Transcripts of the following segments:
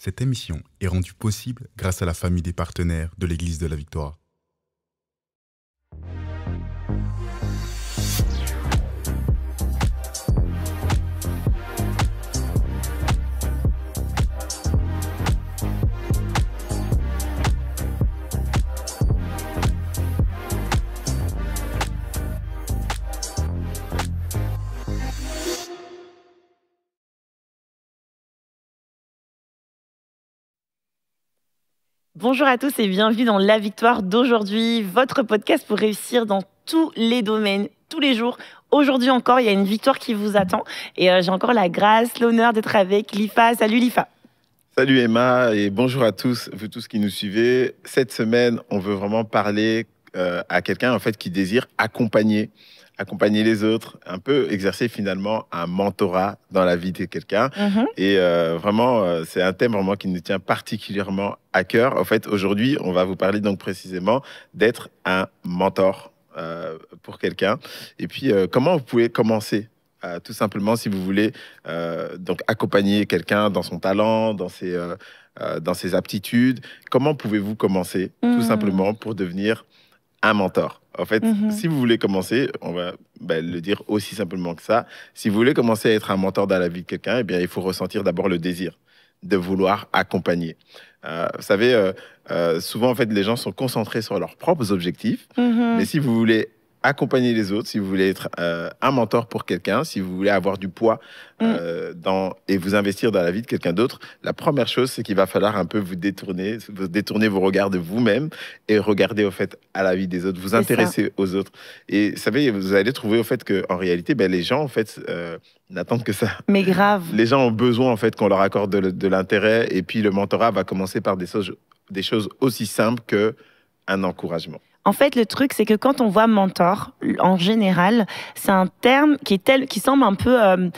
Cette émission est rendue possible grâce à la famille des partenaires de l'Église de la Victoire. Bonjour à tous et bienvenue dans La Victoire d'aujourd'hui, votre podcast pour réussir dans tous les domaines, tous les jours. Aujourd'hui encore, il y a une victoire qui vous attend et euh, j'ai encore la grâce, l'honneur d'être avec Lifa. Salut Lifa. Salut Emma et bonjour à tous, vous tous qui nous suivez. Cette semaine, on veut vraiment parler euh, à quelqu'un en fait qui désire accompagner accompagner les autres, un peu exercer finalement un mentorat dans la vie de quelqu'un. Mm-hmm. Et euh, vraiment, euh, c'est un thème vraiment qui nous tient particulièrement à cœur. En fait, aujourd'hui, on va vous parler donc précisément d'être un mentor euh, pour quelqu'un. Et puis, comment vous pouvez commencer tout simplement si vous voulez donc accompagner quelqu'un dans son talent, dans ses, dans ses aptitudes. Comment pouvez-vous commencer tout mm. simplement pour devenir un mentor en fait, mhm. si vous voulez commencer, on va bah, le dire aussi simplement que ça, si vous voulez commencer à être un mentor dans la vie de quelqu'un, eh bien, il faut ressentir d'abord le désir de vouloir accompagner. Euh, vous savez, euh, euh, souvent, en fait, les gens sont concentrés sur leurs propres objectifs, mhm. mais si vous voulez accompagner les autres, si vous voulez être euh, un mentor pour quelqu'un, si vous voulez avoir du poids mm. euh, et vous investir dans la vie de quelqu'un d'autre, la première chose, c'est qu'il va falloir un peu vous détourner, vous détourner vos regards de vous-même et regarder au fait à la vie des autres, vous intéresser aux autres. Et vous savez, vous allez trouver au fait qu'en réalité, ben, les gens, en fait, euh, n'attendent que ça. Mais grave. Les gens ont besoin, en fait, qu'on leur accorde de, l'intérêt. Et puis, le mentorat va commencer par des choses, des choses aussi simples que un encouragement. En fait, le truc, c'est que quand on voit mentor, en général, c'est un terme qui, est tel, qui semble un peu euh,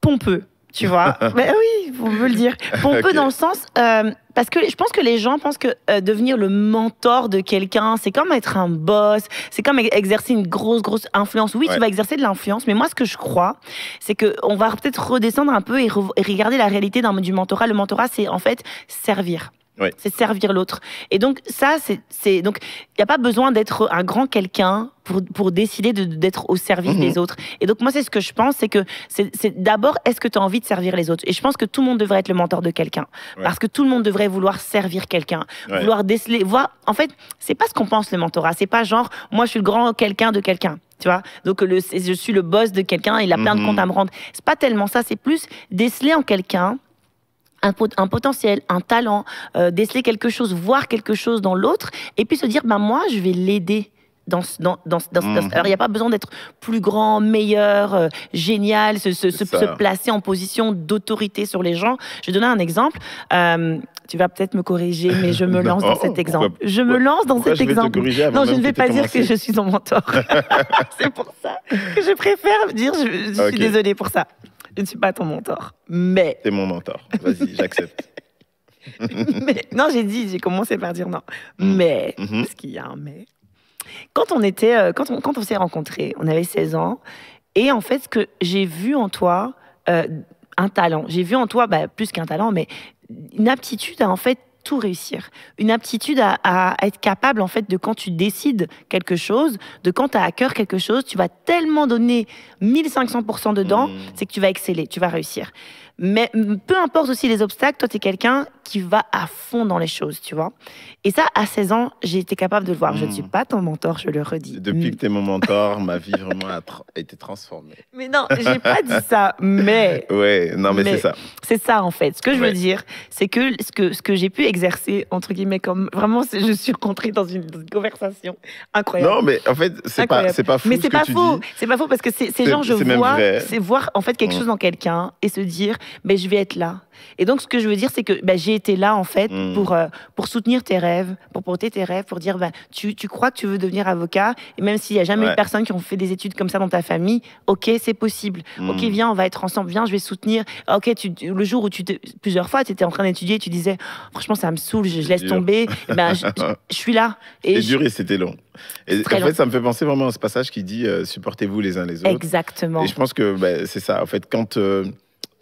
pompeux, tu vois. Mais bah oui, on veut le dire. Pompeux dans le sens, euh, parce que je pense que les gens pensent que euh, devenir le mentor de quelqu'un, c'est comme être un boss, c'est comme e-, exercer une grosse, grosse influence. Oui, tu vas exercer de l'influence, mais moi, ce que je crois, c'est qu'on va peut-être redescendre un peu et regarder la réalité du mentorat. Le mentorat, c'est en fait servir. C'est servir l'autre. Et donc, ça, c'est. Donc, il n'y a pas besoin d'être un grand quelqu'un pour, décider d'être au service des mhm. autres. Et donc, moi, c'est ce que je pense c'est que c'est d'abord, est-ce que tu as envie de servir les autres Et je pense que tout le monde devrait être le mentor de quelqu'un. Parce que tout le monde devrait vouloir servir quelqu'un. Vouloir déceler. Voir, en fait, c'est pas ce qu'on pense le mentorat. C'est pas genre, moi, je suis le grand quelqu'un de quelqu'un. Tu vois Donc, le, je suis le boss de quelqu'un, il a plein de mhm. comptes à me rendre. C'est pas tellement ça, c'est plus déceler en quelqu'un un, potentiel, un talent, euh, déceler quelque chose, voir quelque chose dans l'autre, et puis se dire, bah, moi, je vais l'aider. Dans, dans, dans, mmh. alors, il n'y a pas besoin d'être plus grand, meilleur, euh, génial, se, placer en position d'autorité sur les gens. Je vais donner un exemple. Euh, tu vas peut-être me corriger, mais je me lance dans cet oh, exemple. je me lance dans cet exemple. non, je ne vais pas dire que je suis ton mentor. C'est pour ça que je préfère dire, je, suis désolée pour ça. Je ne suis pas ton mentor, mais. C'est mon mentor. Vas-y, j'accepte. mais, non, j'ai dit, j'ai commencé par dire non. Mm. Mais, ce' mm-hmm. parce qu'il y a un mais. Quand on était, euh, quand quand on s'est rencontrés, on avait 16 ans, et en fait, ce que j'ai vu en toi, euh, un talent. J'ai vu en toi, bah, plus qu'un talent, mais une aptitude à en fait tout réussir. Une aptitude à, être capable, en fait, de quand tu décides quelque chose, de quand tu as à cœur quelque chose, tu vas tellement donner 1500% dedans, hmm. c'est que tu vas exceller, tu vas réussir. Mais peu importe aussi les obstacles, toi, tu es quelqu'un qui va à fond dans les choses, tu vois. Et ça, à 16 ans, j'ai été capable de le voir. Je ne hmm. suis pas ton mentor, je le redis. Depuis que tu es mon mentor, ma vie vraiment a, été transformée. Mais non, j'ai pas dit ça, mais. Oui, non, mais, c'est ça. C'est ça, en fait. Ce que je veux dire, c'est que ce que, ce que j'ai pu exercer, entre guillemets, comme vraiment, je suis rentrée dans une, conversation incroyable. Non, mais en fait, c'est pas, pas faux. Mais c'est pas faux. C'est pas faux parce que ces gens, je vois, c'est voir en fait quelque hmm. chose dans quelqu'un et se dire, mais je vais être là et donc, ce que je veux dire, c'est que bah, j'ai été là, en fait, hmm. pour, euh, pour soutenir tes rêves, pour porter tes rêves, pour dire, bah, tu, tu crois que tu veux devenir avocat, et même s'il n'y a jamais une de personnes qui ont fait des études comme ça dans ta famille, ok, c'est possible. Hmm. Ok, viens, on va être ensemble, viens, je vais soutenir. Ah, ok, le jour où tu plusieurs fois, tu étais en train d'étudier, tu disais, oh, franchement, ça me saoule, je, laisse tomber, bah, je, suis là. Et dur c'était long. Et en fait, ça me fait penser vraiment à ce passage qui dit, euh, supportez-vous les uns les autres. Exactement. Et je pense que c'est ça, en fait, quand... Euh,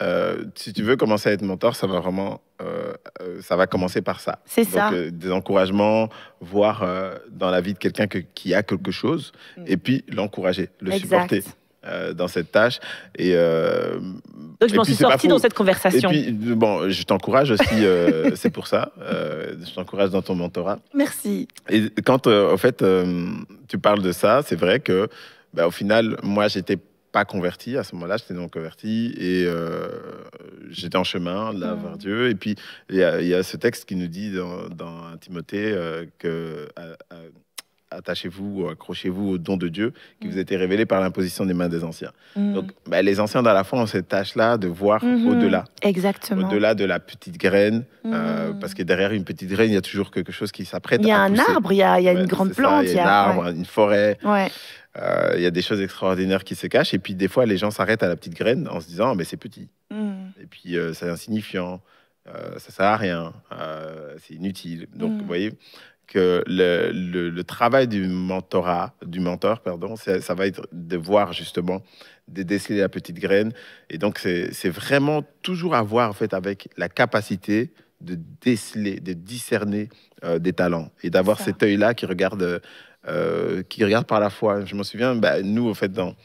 euh, si tu veux commencer à être mentor, ça va vraiment, euh, euh, ça va commencer par ça. C'est ça. des encouragements, voir dans la vie de quelqu'un qui a quelque chose, mm. et puis l'encourager, le supporter. dans cette tâche. Et, je m'en suis sorti dans cette conversation. Et puis, bon, je t'encourage aussi, c'est pour ça. je t'encourage dans ton mentorat. Merci. Et quand, en fait, tu parles de ça, c'est vrai que, bah, au final, moi, j'étais pas converti à ce moment-là, j'étais non converti et euh, j'étais en chemin là vers hmm. Dieu. Et puis il y, a ce texte qui nous dit dans, Timothée euh, que euh, attachez-vous, accrochez-vous au don de Dieu qui vous vous hmm. été révélé par l'imposition des mains des anciens. Hmm. Donc, bah, les anciens dans la foi ont cette tâche-là de voir au-delà. Exactement. Au-delà de la petite graine, parce que derrière une petite graine, il y a toujours quelque chose qui s'apprête. Il y a un arbre, il y a, une grande plante. il y a un arbre, une forêt. Ouais. Euh, il y a des choses extraordinaires qui se cachent. Et puis, des fois, les gens s'arrêtent à la petite graine en se disant, ah, mais c'est petit. Hmm. Et puis, euh, c'est insignifiant. Euh, ça sert à rien. c'est inutile. Donc, hmm. vous voyez, que le, travail du mentorat, du mentor, pardon, ça, va être de voir justement, de déceler la petite graine. Et donc, c'est vraiment toujours à voir en fait avec la capacité de déceler, de discerner des talents et d'avoir cet œil-là qui regarde euh, qui regardent par la foi. Je me souviens, bah, nous, en fait, dans,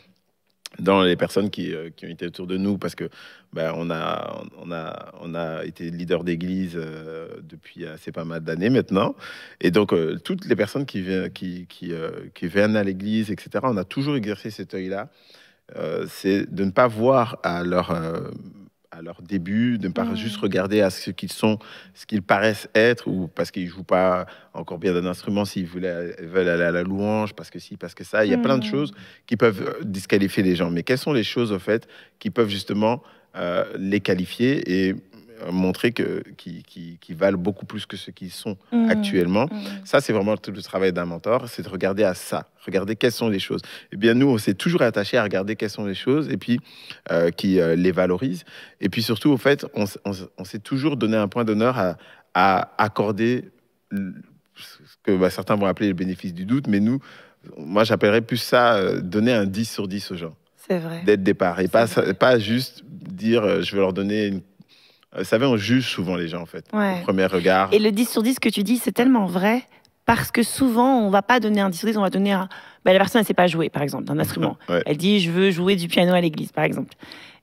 dans les personnes qui, euh, qui, ont été autour de nous, parce que bah, on, a, on, a, on a été leader d'église euh, depuis assez pas mal d'années maintenant. Et donc, toutes les personnes qui, qui, qui, qui viennent à l'église, etc., on a toujours exercé cet œil-là. c'est de ne pas voir à leur à leur début, de ne pas mmh. juste regarder à ce qu'ils sont, ce qu'ils paraissent être, ou parce qu'ils jouent pas encore bien d'un instrument, s'ils veulent aller à la louange, parce que si, parce que ça. Il y a plein de mmh. choses qui peuvent euh, disqualifier les gens. Mais quelles sont les choses, au fait, qui peuvent justement euh, les qualifier et euh, montrer que, qui, valent beaucoup plus que ce qu'ils sont mmh. actuellement. Mmh. Ça, c'est vraiment tout le travail d'un mentor, c'est de regarder à ça, regarder quelles sont les choses. Eh bien, nous, on s'est toujours attaché à regarder quelles sont les choses et puis euh, qui euh, les valorisent. Et puis surtout, au fait, on, s'est toujours donné un point d'honneur à, accorder ce que bah, certains vont appeler le bénéfice du doute, mais nous, moi, j'appellerais plus ça donner un 10 sur 10 aux gens. C'est vrai. D'être départ et pas, pas juste dire je vais leur donner une savez, euh, on juge souvent les gens, en fait, au premier regard. Et le 10 sur 10 que tu dis, c'est tellement vrai, parce que souvent, on va pas donner un 10 sur 10, on va donner un... Bah, la personne, ne sait pas jouer, par exemple, d'un instrument. Elle dit, je veux jouer du piano à l'église, par exemple.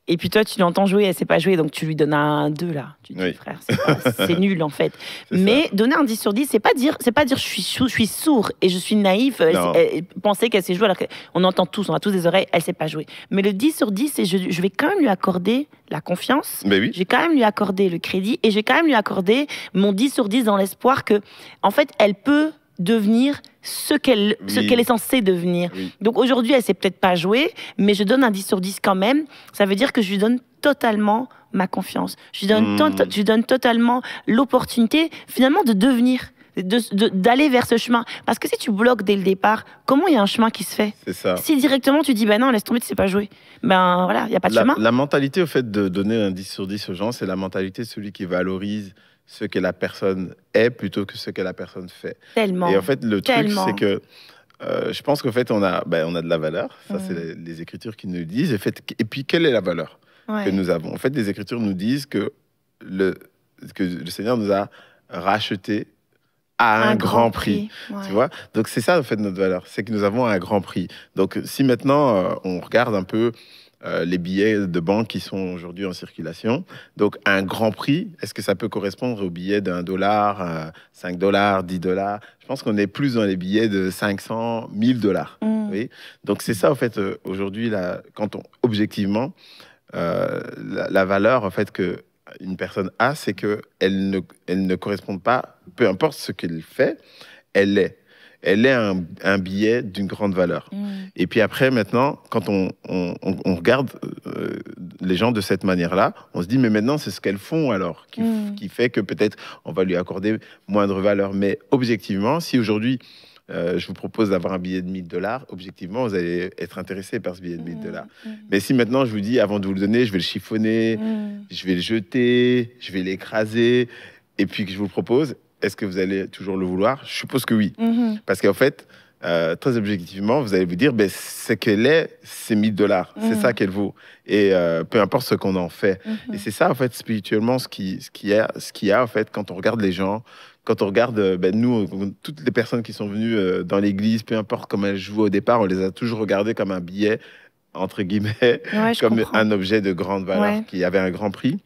Et puis toi, tu l'entends jouer, elle sait pas jouer, donc tu lui donnes un 2 là. Tu dis, frère, c'est nul en fait. Mais donner un 10 sur 10, c'est pas dire, c'est pas dire je suis, sourd et je suis naïf, euh, euh, penser qu'elle sait jouer alors qu'on entend tous, on a tous des oreilles, elle ne sait pas jouer. Mais le 10 sur 10, c'est je, vais quand même lui accorder la confiance, Mais je vais quand même lui accorder le crédit et je vais quand même lui accorder mon 10 sur 10 dans l'espoir que, en fait, elle peut devenir ce qu'elle qu'elle est censée devenir. Donc aujourd'hui, elle sait peut-être pas jouer, mais je donne un 10 sur 10 quand même. Ça veut dire que je lui donne totalement ma confiance. Je lui donne, hmm. totalement l'opportunité finalement de devenir d'aller vers ce chemin. Parce que si tu bloques dès le départ, comment il y a un chemin qui se fait Si directement tu dis, ben non, laisse tomber, tu sais pas jouer, ben voilà, il n'y a pas de chemin. La mentalité, au fait, de donner un 10 sur 10 aux gens, c'est la mentalité celui qui valorise ce que la personne est plutôt que ce que la personne fait. Tellement. Et en fait, le truc, c'est que euh, je pense qu'en fait, on a, ben, on a de la valeur. Ça, c'est mm. les, Écritures qui nous disent. Et, fait, et puis, quelle est la valeur que nous avons En fait, les Écritures nous disent que le, que le Seigneur nous a rachetés à un, grand, prix. Tu vois Donc, c'est ça, en fait, notre valeur. C'est que nous avons un grand prix. Donc, si maintenant, euh, on regarde un peu euh, les billets de banque qui sont aujourd'hui en circulation. Donc, un grand prix, est-ce que ça peut correspondre aux billets d'un dollar, 5 dollars, 10 dollars Je pense qu'on est plus dans les billets de 500, 1000 dollars. Mm. Donc, c'est ça, en fait, euh, aujourd'hui, quand on, objectivement, euh, la, valeur, en fait, que une personne a, c'est qu'elle ne, elle ne correspond pas, peu importe ce qu'elle fait, elle est elle est un, billet d'une grande valeur. Mm. Et puis après, maintenant, quand on, regarde euh, les gens de cette manière-là, on se dit, mais maintenant, c'est ce qu'elles font alors, qui, mm. fait que peut-être on va lui accorder moindre valeur. Mais objectivement, si aujourd'hui, euh, je vous propose d'avoir un billet de 1000 dollars, objectivement, vous allez être intéressé par ce billet de 1000 mm. dollars. Mais si maintenant je vous dis, avant de vous le donner, je vais le chiffonner, je vais le jeter, je vais l'écraser, et puis que je vous le propose, est-ce que vous allez toujours le vouloir Je suppose que oui. Mhm. Parce qu'en fait, euh, très objectivement, vous allez vous dire, ben, ce qu'elle est, c'est 1000 dollars. C'est mhm. ça qu'elle vaut. Et euh, peu importe ce qu'on en fait. Mhm. Et c'est ça, en fait, spirituellement, ce qu'il ce qui a, ce qui a, en fait, quand on regarde les gens, quand on regarde euh, ben, nous, toutes les personnes qui sont venues dans l'église, peu importe comment elles jouaient au départ, on les a toujours regardées comme un billet, entre guillemets, comme un objet de grande valeur qui avait un grand prix.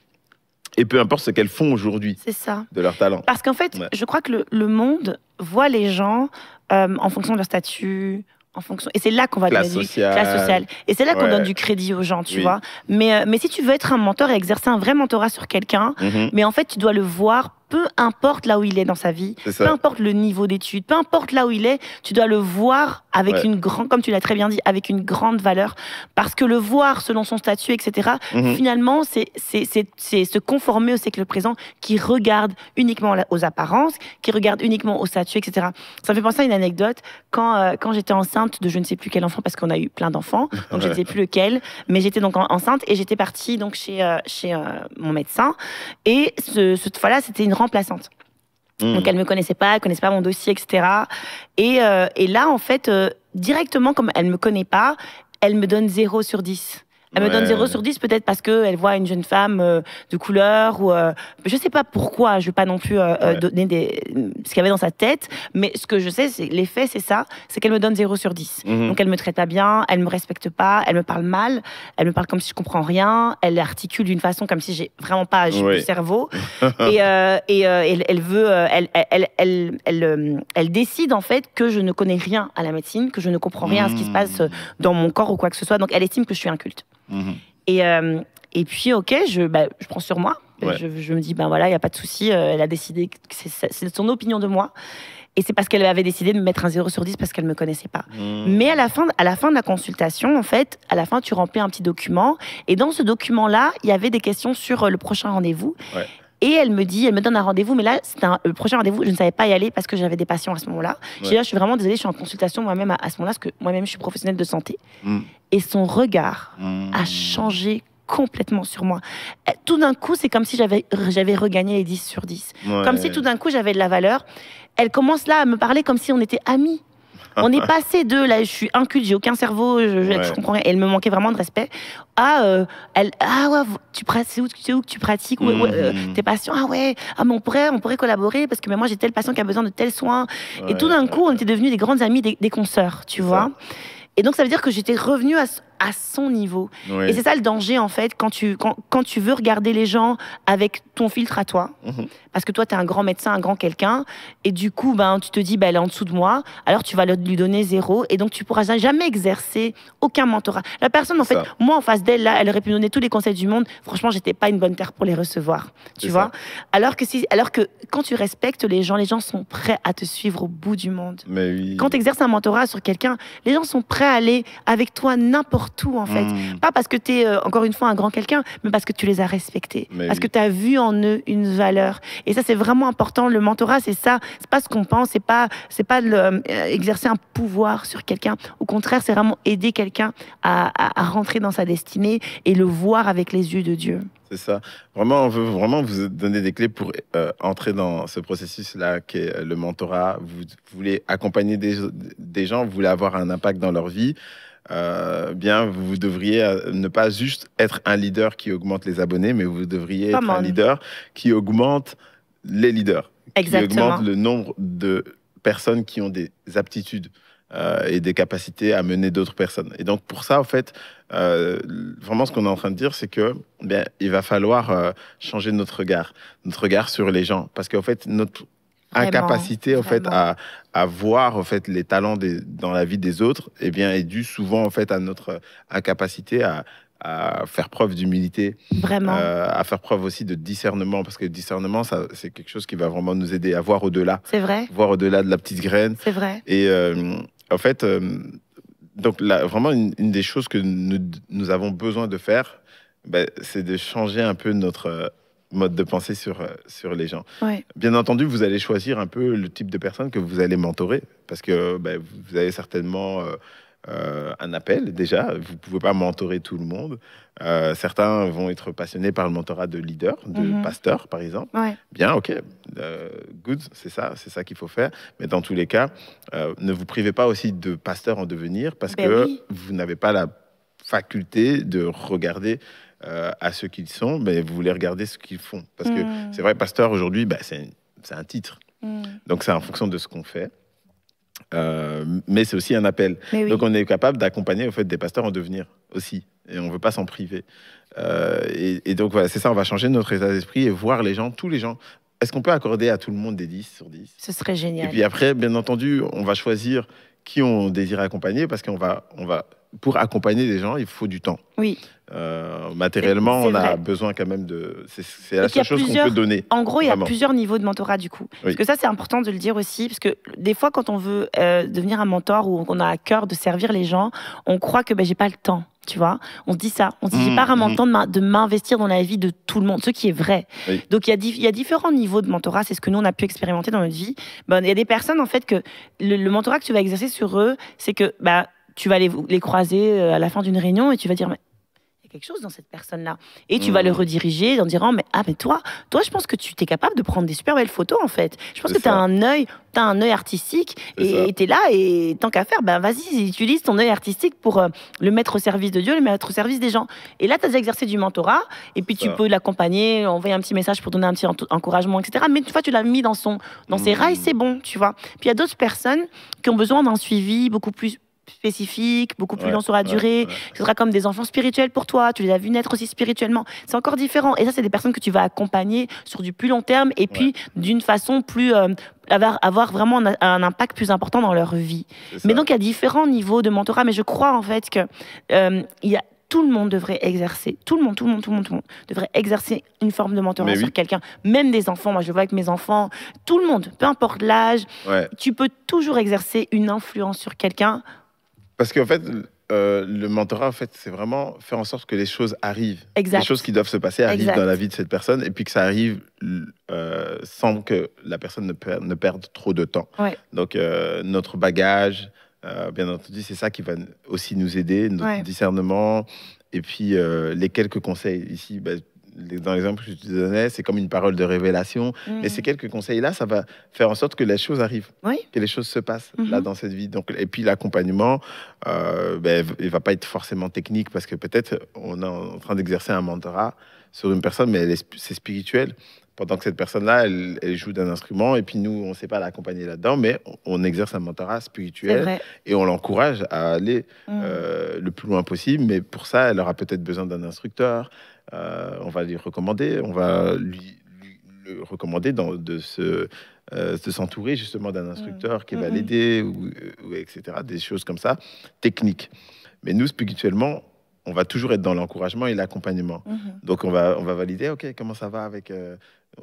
Et peu importe ce qu'elles font aujourd'hui. C'est ça. De leur talent. Parce qu'en fait, je crois que le, monde voit les gens euh, en fonction de leur statut, en fonction. Et c'est là qu'on va donner Du, sociale. Et c'est là qu'on donne du crédit aux gens, tu vois. Mais, euh, mais si tu veux être un mentor et exercer un vrai mentorat sur quelqu'un, mhm. mais en fait, tu dois le voir peu importe là où il est dans sa vie, peu importe le niveau d'études, peu importe là où il est, tu dois le voir avec une grande, comme tu l'as très bien dit, avec une grande valeur, parce que le voir selon son statut, etc. Mhm. Finalement, c'est c'est se conformer au siècle présent qui regarde uniquement aux apparences, qui regarde uniquement au statut, etc. Ça me fait penser à une anecdote quand euh, quand j'étais enceinte de je ne sais plus quel enfant parce qu'on a eu plein d'enfants, donc je ne sais plus lequel, mais j'étais donc enceinte et j'étais partie donc chez euh, chez euh, mon médecin et cette fois-là c'était une remplaçante. Hmm. Donc elle me connaissait pas, elle connaissait pas mon dossier, etc. Euh, et, là, en fait, euh, directement, comme elle me connaît pas, elle me donne 0 sur 10. Elle me donne 0 sur 10 peut-être parce qu'elle voit une jeune femme euh, de couleur ou euh, je sais pas pourquoi, je veux pas non plus euh, donner des, mm, ce qu'il y avait dans sa tête, mais ce que je sais, c'est c'est ça, c'est qu'elle me donne 0 sur 10. Mhm. Donc elle me traite pas bien, elle me respecte pas, elle me parle mal, elle me parle comme si je comprends rien, elle articule d'une façon comme si j'ai vraiment pas j'ai cerveau et, et elle, veut elle elle, elle elle, décide en fait que je ne connais rien à la médecine, que je ne comprends rien à ce qui se hmm. passe dans mon corps ou quoi que ce soit. Donc elle estime que je suis inculte. Et, euh, et puis, ok, je, bah, je prends sur moi. Je, me dis, ben voilà, il n'y a pas de souci. Euh, elle a décidé, que c'est son opinion de moi. Et c'est parce qu'elle avait décidé de me mettre un 0 sur 10 parce qu'elle ne me connaissait pas. Hmm. Mais à la, fin, à la fin de la consultation, en fait, à la fin, tu remplis un petit document. Et dans ce document-là, il y avait des questions sur euh, le prochain rendez-vous. Ouais. Et elle me dit, elle me donne un rendez-vous, mais là, c'est un prochain rendez-vous, je ne savais pas y aller parce que j'avais des patients à ce moment-là. Je là, ah, je suis vraiment désolée, je suis en consultation moi-même à, ce moment-là, parce que moi-même, je suis professionnelle de santé. Hmm. Et son regard hmm. a changé complètement sur moi. Euh, tout d'un coup, c'est comme si j'avais, j'avais regagné les 10 sur 10. Comme si tout d'un coup, j'avais de la valeur. Elle commence là à me parler comme si on était amis. on est passé de là, je suis inculte, j'ai aucun cerveau, je, je, comprends rien. Et elle me manquait vraiment de respect. à euh, elle, ah ouais, tu c'est où, que tu pratiques, euh, mhm. tes patients, ah ouais, ah mais on pourrait, on pourrait collaborer parce que mais moi j'ai tel patient qui a besoin de tel soin. et tout d'un coup, on était devenus des grandes amies, des, des consoeurs, tu vois. Et donc ça veut dire que j'étais revenue à, à son niveau. Et c'est ça le danger, en fait, quand tu, quand, tu veux regarder les gens avec ton filtre à toi. Mhm. Parce que toi, tu es un grand médecin, un grand quelqu'un. Et du coup, ben, tu te dis, ben, elle est en dessous de moi. Alors, tu vas lui donner zéro. Et donc, tu pourras jamais exercer aucun mentorat. La personne, en fait, moi, en face d'elle, là, elle aurait pu donner tous les conseils du monde. Franchement, j'étais pas une bonne terre pour les recevoir. Tu vois Alors que, si, alors que quand tu respectes les gens, les gens sont prêts à te suivre au bout du monde. Mais Quand tu exerces un mentorat sur quelqu'un, les gens sont prêts à aller avec toi n'importe tout, en fait. Hmm. Pas parce que tu es, euh, encore une fois, un grand quelqu'un, mais parce que tu les as respectés. parce que tu as vu en eux une valeur. Et ça, c'est vraiment important. Le mentorat, c'est ça. C'est pas ce qu'on pense. C'est pas, c'est pas euh, exercer un pouvoir sur quelqu'un. Au contraire, c'est vraiment aider quelqu'un à, à, rentrer dans sa destinée et le voir avec les yeux de Dieu. C'est ça. Vraiment, on veut vraiment vous donner des clés pour euh, entrer dans ce processus-là qui est le mentorat. Vous, vous voulez accompagner des, des, gens, vous voulez avoir un impact dans leur vie. Euh, bien, vous devriez euh, ne pas juste être un leader qui augmente les abonnés, mais vous devriez être un leader qui augmente les leaders, Exactement. qui augmente le nombre de personnes qui ont des aptitudes euh, et des capacités à mener d'autres personnes. Et donc pour ça, en fait, vraiment ce qu'on est en train de dire, c'est que bien, il va falloir changer notre regard, notre regard sur les gens, parce qu'en fait, notre incapacité en fait à, à, voir en fait les talents des, dans la vie des autres et eh bien est due souvent en fait à notre incapacité à, à faire preuve d'humilité, vraiment, euh, à faire preuve aussi de discernement parce que le discernement ça c'est quelque chose qui va vraiment nous aider à voir au-delà, c'est vrai, voir au-delà de la petite graine, c'est vrai. Et euh, en fait euh, donc vraiment une, des choses que nous, nous avons besoin de faire, ben, c'est de changer un peu notre mode de pensée sur, euh, sur les gens. Bien entendu, vous allez choisir un peu le type de personne que vous allez mentorer, parce que bah, vous avez certainement euh, euh, un appel déjà, vous ne pouvez pas mentorer tout le monde. certains vont être passionnés par le mentorat de leader, de mhm. pasteur par exemple. Bien, ok, good, c'est ça, c'est ça qu'il faut faire. Mais dans tous les cas, ne vous privez pas aussi de pasteur en devenir, parce ben que vous n'avez pas la faculté de regarder euh, à ce qu'ils sont, mais vous voulez regarder ce qu'ils font. Parce que hmm. c'est vrai, pasteur, aujourd'hui, bah, c'est un titre. Hmm. Donc c'est en fonction de ce qu'on fait. Euh, mais c'est aussi un appel. Donc on est capable d'accompagner au fait des pasteurs en devenir aussi, et on ne veut pas s'en priver. Euh, et, donc voilà, c'est ça, on va changer notre état d'esprit et voir les gens, tous les gens. Est-ce qu'on peut accorder à tout le monde des 10 sur 10 Ce serait génial. Et puis après, bien entendu, on va choisir qui on désire accompagner parce qu'on va, on va pour accompagner des gens, il faut du temps. Oui. Euh, matériellement, on a besoin quand même de. C'est la seule chose qu'on peut donner. En gros, il y a plusieurs niveaux de mentorat du coup. Parce que ça, c'est important de le dire aussi, parce que des fois, quand on veut euh, devenir un mentor ou qu'on a à cœur de servir les gens, on croit que ben, j'ai pas le temps. Tu vois, on se dit ça. On se dit, mmh, pas vraiment le mmh. temps de m'investir dans la vie de tout le monde, ce qui est vrai. Donc, il y, a différents niveaux de mentorat. C'est ce que nous, on a pu expérimenter dans notre vie. Ben, il y a des personnes, en fait, que le, mentorat que tu vas exercer sur eux, c'est que bah, tu vas les, les croiser euh, à la fin d'une réunion et tu vas dire mais il y a quelque chose dans cette personne là et tu vas le mmh. rediriger en disant mais ah mais toi toi je pense que tu es capable de prendre des super belles photos en fait je pense que tu as un œil tu un œil artistique et tu es là et tant qu'à faire ben vas-y utilise ton œil artistique pour euh, le mettre au service de Dieu le mettre au service des gens et là tu as exercé du mentorat et puis tu peux l'accompagner envoyer un petit message pour donner un petit encouragement etc mais tu vois tu l'as mis dans son dans ses mmh. rails c'est bon tu vois puis il y a d'autres personnes qui ont besoin d'un suivi beaucoup plus spécifique, beaucoup plus ouais, long sur la durée. Ce sera comme des enfants spirituels pour toi. Tu les as vus naître aussi spirituellement. C'est encore différent. Et ça, c'est des personnes que tu vas accompagner sur du plus long terme et puis d'une façon plus euh, avoir, vraiment un, impact plus important dans leur vie. Mais donc, il y a différents niveaux de mentorat. Mais je crois en fait que euh, il y a, tout le monde devrait exercer, tout le monde, tout le monde, tout le monde, tout le monde devrait exercer une forme de mentorat sur quelqu'un, même des enfants. Moi, je vois avec mes enfants, tout le monde, peu importe l'âge, tu peux toujours exercer une influence sur quelqu'un parce qu'en fait, euh, le mentorat, en fait, c'est vraiment faire en sorte que les choses arrivent. Les choses qui doivent se passer arrivent dans la vie de cette personne et puis que ça arrive euh, sans que la personne ne, perde trop de temps. Donc, euh, notre bagage, bien entendu, c'est ça qui va aussi nous aider, notre discernement. Et puis, les quelques conseils ici, bah, dans l'exemple que je te donnais, c'est comme une parole de révélation. et mm. Mais ces quelques conseils-là, ça va faire en sorte que les choses arrivent, que les choses se passent là mm-hmm. dans cette vie. Donc, et puis l'accompagnement, euh, ben, il va pas être forcément technique parce que peut-être on est en train d'exercer un mentorat sur une personne, mais c'est spirituel. Pendant que cette personne-là, elle, joue d'un instrument, et puis nous, on ne sait pas l'accompagner là-dedans, mais on exerce un mentorat spirituel et on l'encourage à aller mm. euh, le plus loin possible. Mais pour ça, elle aura peut-être besoin d'un instructeur, euh, on va lui recommander, on va lui, recommander de euh, se s'entourer justement d'un instructeur mm. qui va mm, mm. l'aider, ou, euh, etc. Des choses comme ça, techniques. Mais nous, spirituellement, on va toujours être dans l'encouragement et l'accompagnement. Mm-hmm. Donc, on va, on va valider, OK, comment ça va avec...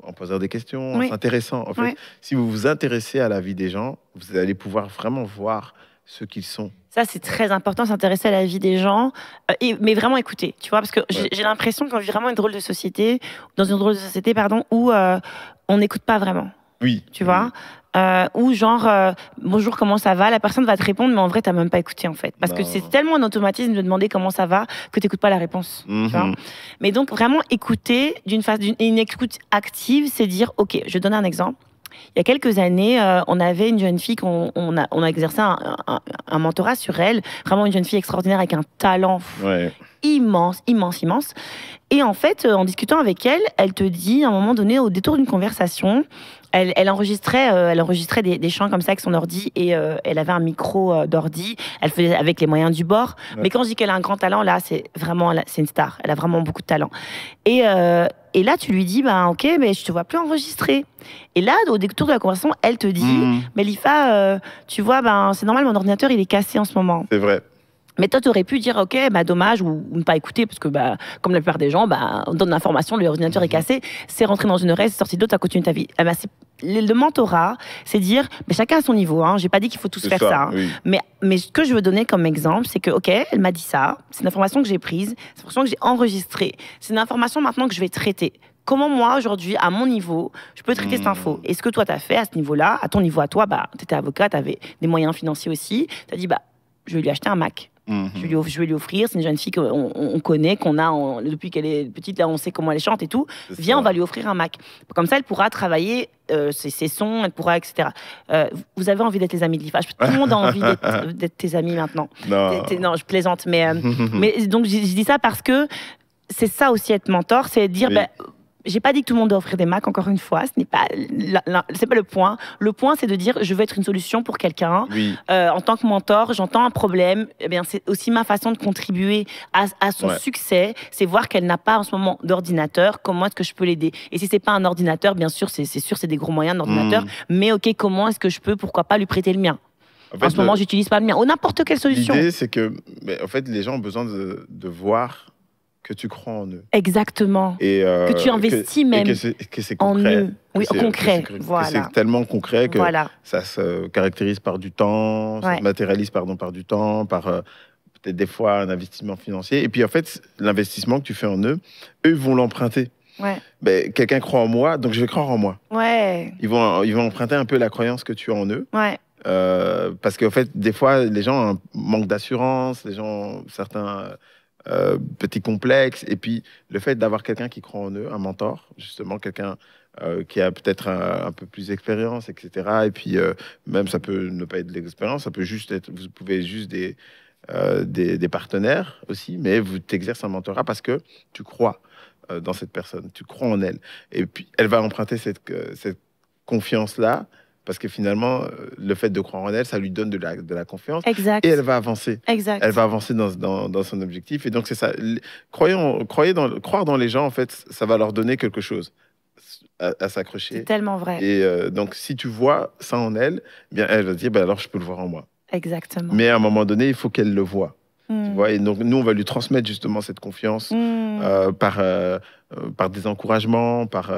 en posant des questions, en s'intéressant. fait, si vous vous intéressez à la vie des gens, vous allez pouvoir vraiment voir ce qu'ils sont. Ça, c'est très important, s'intéresser à la vie des gens, euh, mais vraiment écouter, tu vois, parce que j'ai l'impression qu'on vit vraiment une drôle de société, dans une drôle de société, pardon, où euh, on n'écoute pas vraiment. Oui. Tu vois Ou euh, genre, bonjour, comment ça va La personne va te répondre, mais en vrai, n'as même pas écouté, en fait. Parce que bah. c'est tellement un automatisme de demander comment ça va que tu n'écoutes pas la réponse. Mhm. mais donc, vraiment écouter d'une façon, une écoute active, c'est dire, OK, je donne un exemple. Il y a quelques années, euh, on avait une jeune fille qu'on on a, on exercé un, mentorat sur elle. Vraiment une jeune fille extraordinaire avec un talent immense, immense, immense. Et en fait, euh, en discutant avec elle, elle te dit, à un moment donné, au détour d'une conversation, elle, enregistrait, elle enregistrait euh, des, chants comme ça avec son ordi et elle avait un micro d'ordi. Elle faisait avec les moyens du bord. Mais quand je dis qu'elle a un grand talent, là, c'est vraiment, c'est une star. Elle a vraiment beaucoup de talent. Et et là, tu lui dis, ben ok, mais je te vois plus enregistrer. Et là, au détour de la conversation, elle te dit, mais hmm. Lifa, euh, tu vois, ben, c'est normal, mon ordinateur, il est cassé en ce moment. C'est vrai. Mais toi, tu aurais pu dire, OK, bah, dommage, ou, ne pas écouter, parce que, bah, comme la plupart des gens, bah, on donne l'information, l'ordinateur est mhm. cassé, c'est rentré dans une oreille, c'est sorti d'autre, t'as continué ta vie. Eh le mentorat, c'est dire, mais chacun à son niveau, hein, j'ai pas dit qu'il faut tous faire ça, hein. mais, mais ce que je veux donner comme exemple, c'est que, OK, elle m'a dit ça, c'est une information que j'ai prise, c'est une information que j'ai enregistrée, c'est une information maintenant que je vais traiter comment moi aujourd'hui à mon niveau je peux traiter cette info mhm. et ce que toi as fait à ce niveau là à ton niveau à toi bah t'étais avocat t'avais des moyens financiers aussi t'as dit bah je vais lui acheter un Mac Mhm. Je, vais lui, offrir. C'est une jeune fille qu'on connaît, qu'on a depuis qu'elle est petite. Là, on sait comment elle chante et tout. Viens, on va lui offrir un Mac. Comme ça, elle pourra travailler euh, ses, sons, elle pourra, etc. Euh, vous avez envie d'être les amis de l'IFA. Tout le monde a envie d'être tes amis maintenant. Non, je plaisante. Mais, euh, mais donc, je, dis ça parce que c'est ça aussi être mentor, c'est dire. Bah, j'ai pas dit que tout le monde doit offrir des Macs, encore une fois, ce n'est pas, c'est pas le point. Le point, c'est de dire, je veux être une solution pour quelqu'un. Euh, en tant que mentor, j'entends un problème. Eh bien, c'est aussi ma façon de contribuer à, son succès. C'est voir qu'elle n'a pas en ce moment d'ordinateur. Comment est-ce que je peux l'aider Et si c'est pas un ordinateur, bien sûr, c'est sûr, c'est des gros moyens d'ordinateur. Hmm. Mais ok, comment est-ce que je peux, pourquoi pas lui prêter le mien en, ce moment, moment, j'utilise pas le mien. Ou n'importe quelle solution. L'idée, c'est que, en fait, les gens ont besoin de, de voir que tu crois en eux. Exactement. Et euh, que tu investis même que c'est, concret. En eux. Oui, concret. c'est tellement concret que ça se caractérise par du temps, ça se matérialise pardon, par du temps, par euh, peut-être des fois un investissement financier. Et puis en fait, l'investissement que tu fais en eux, eux vont l'emprunter. Ben, quelqu'un croit en moi, donc je vais croire en moi. Ouais. Ils vont, ils vont emprunter un peu la croyance que tu as en eux. Euh, parce qu'en fait, des fois, les gens hein, manque d'assurance, les gens, certains euh, petit complexe. Et puis, le fait d'avoir quelqu'un qui croit en eux, un mentor, justement, quelqu'un euh, qui a peut-être un, peu plus d'expérience, etc. Et puis, euh, même ça peut ne pas être de l'expérience, ça peut juste être, vous pouvez juste des, partenaires aussi, mais vous exercez un mentorat parce que tu crois dans cette personne, tu crois en elle. Et puis, elle va emprunter cette confiance-là parce que finalement, euh, le fait de croire en elle, ça lui donne de la, confiance. Et elle va avancer. Elle va avancer dans, son objectif. Et donc, c'est ça. Croyons, croyez dans, croire dans les gens, en fait, ça va leur donner quelque chose à, s'accrocher. C'est tellement vrai. Et euh, donc, si tu vois ça en elle, eh bien, elle va dire, ben, alors je peux le voir en moi. Exactement. Mais à un moment donné, il faut qu'elle le voie. Mm. donc, nous, on va lui transmettre justement cette confiance mm. euh, par, euh, euh, par des encouragements, par,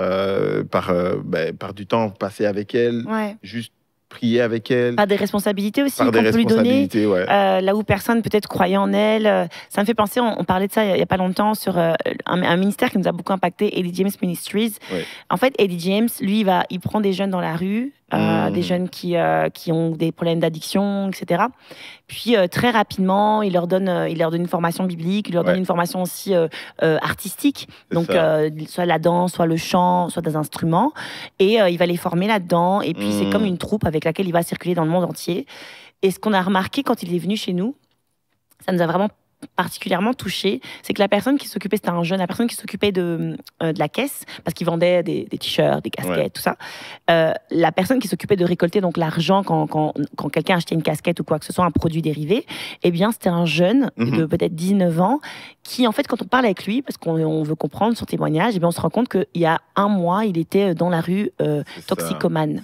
ben, par, du temps passé avec elle, juste prier avec elle. Par des responsabilités aussi qu'on peut lui donner. là où personne peut-être croyait en elle. Ça me fait penser, on, parlait de ça il n'y a, pas longtemps sur un, ministère qui nous a beaucoup impacté, Eddie James Ministries. En fait, Eddie James, lui, il, va, il prend des jeunes dans la rue, euh, hmm. des jeunes qui, euh, qui ont des problèmes d'addiction, etc. Puis euh, très rapidement, il leur, donne, il leur donne une formation biblique, il leur donne une formation aussi artistique, donc soit la danse, soit le chant, soit des instruments. Et il va les former là-dedans. Et puis c'est comme hmm. une troupe avec laquelle il va circuler dans le monde entier. Et ce qu'on a remarqué quand il est venu chez nous, ça nous a vraiment particulièrement touché, c'est que la personne qui s'occupait, c'était un jeune, la personne qui s'occupait de, euh, la caisse, parce qu'il vendait des, t-shirts, des casquettes, tout ça, euh, la personne qui s'occupait de récolter donc l'argent quand, quelqu'un achetait une casquette ou quoi que ce soit, un produit dérivé, eh bien c'était un jeune de mhm. peut-être 19 ans qui, en fait, quand on parle avec lui, parce qu'on veut comprendre son témoignage, eh bien, on se rend compte qu'il y a un mois, il était dans la rue euh, toxicomane.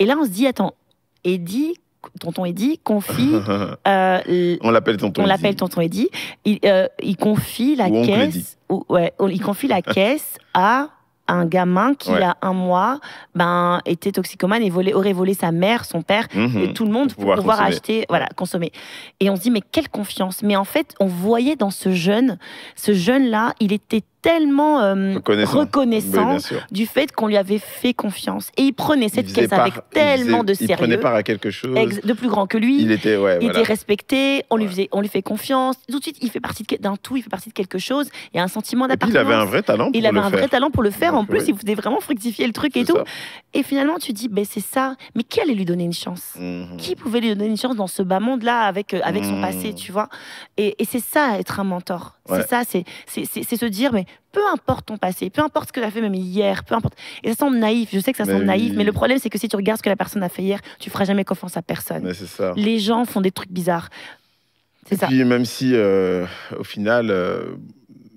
Et là, on se dit, attends, Eddie, tonton Eddy confie. Euh, on l'appelle tonton. On l'appelle tonton Eddy. Il, euh, il, confie la caisse. ouais, il confie la caisse à un gamin qui, il a un mois, ben, était toxicomane et aurait volé sa mère, son père, et mhm. tout le monde pour pouvoir, pouvoir acheter, voilà, consommer. Et on se dit, mais quelle confiance. Mais en fait, on voyait dans ce jeune, ce jeune-là, il était tellement euh, reconnaissant, du fait qu'on lui avait fait confiance. Et il prenait cette caisse avec tellement de sérieux. Il prenait part à quelque chose. de plus grand que lui. Il était, respecté, on, lui faisait, on lui fait confiance. Tout de suite, il fait partie d'un tout, il fait partie de quelque chose. Il a un sentiment d'appartenance. Il avait un vrai talent pour Il avait le un vrai talent pour le faire. en plus, il faisait vraiment fructifier le truc et tout. Et finalement, tu dis, ben, c'est ça. Mais qui allait lui donner une chance mhm. Qui pouvait lui donner une chance dans ce bas monde-là avec, euh, avec son mhm. passé, tu vois et c'est ça, être un mentor. C'est ça, c'est se dire, mais peu importe ton passé, peu importe ce que tu as fait même hier, peu importe. Et ça semble naïf, je sais que ça semble naïf, mais le problème c'est que si tu regardes ce que la personne a fait hier, tu feras jamais confiance à personne. Ça. Les gens font des trucs bizarres. C'est ça. Puis même si euh, au final... Euh,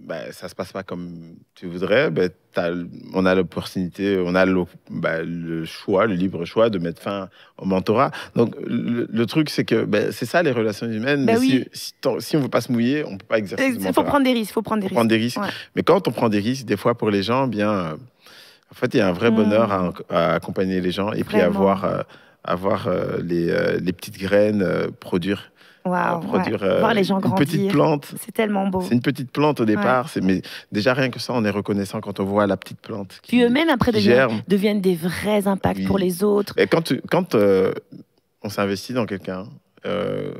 ben, ça se passe pas comme tu voudrais, ben, on a l'opportunité, on a le, ben, le, choix, le libre choix de mettre fin au mentorat. Donc le, truc, c'est que ben, c'est ça les relations humaines. Ben si, on veut pas se mouiller, on peut pas exercer. Il faut prendre des risques, faut prendre des risques. Mais quand on prend des risques, des fois pour les gens, eh bien, euh, en fait, il y a un vrai hmm. bonheur à, accompagner les gens et puis avoir, voir euh, avoir euh, les, les, petites graines produire produire Voir euh, les gens grandir, C'est tellement beau. C'est une petite plante au départ, mais déjà rien que ça, on est reconnaissant quand on voit la petite plante. Qui, Puis eux-mêmes après deviennent, deviennent, des vrais impacts pour les autres. Et quand quand euh, on s'investit dans quelqu'un, euh,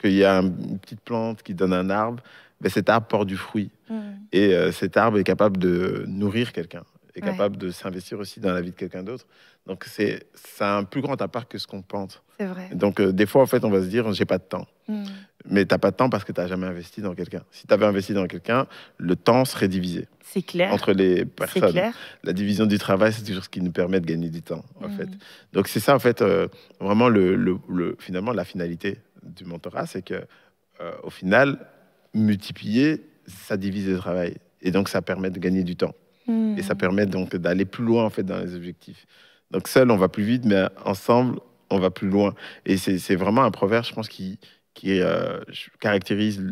qu'il y a une petite plante qui donne un arbre, ben, cet arbre porte du fruit hmm. et cet arbre est capable de nourrir quelqu'un est capable de s'investir aussi dans la vie de quelqu'un d'autre. Donc, c'est ça un plus grand appart que ce qu'on pense. C'est vrai. Donc, euh, des fois, en fait, on va se dire, j'ai pas de temps. Hmm. Mais t'as pas de temps parce que tu t'as jamais investi dans quelqu'un. Si tu avais investi dans quelqu'un, le temps serait divisé. C'est clair. Entre les personnes. La division du travail, c'est toujours ce qui nous permet de gagner du temps, en fait. Hmm. Donc, c'est ça, en fait, euh, vraiment, le, finalement, la finalité du mentorat, c'est que, euh, au final, multiplier, ça divise le travail. Et donc, ça permet de gagner du temps. Et ça hmm. permet donc d'aller plus loin en fait dans les objectifs. Donc seul, on va plus vite, mais ensemble, on va plus loin. Et c'est vraiment un proverbe, je pense, qui, euh, caractérise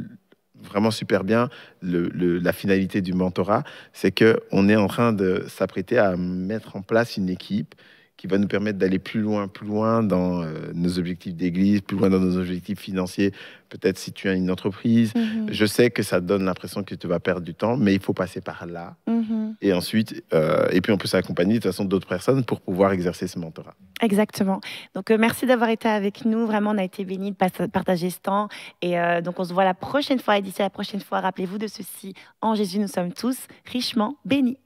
vraiment super bien la finalité du mentorat. C'est qu'on est en train de s'apprêter à mettre en place une équipe qui va nous permettre d'aller plus loin, plus loin dans euh, nos objectifs d'église, plus loin dans nos objectifs financiers. Peut-être si tu as une entreprise, mhm. je sais que ça donne l'impression que tu vas perdre du temps, mais il faut passer par là. Mhm. Et ensuite, euh, et puis on peut s'accompagner de toute façon d'autres personnes pour pouvoir exercer ce mentorat. Exactement. Donc euh, merci d'avoir été avec nous. Vraiment, on a été bénis de partager ce temps. Et donc on se voit la prochaine fois. Et d'ici la prochaine fois, rappelez-vous de ceci. En Jésus, nous sommes tous richement bénis.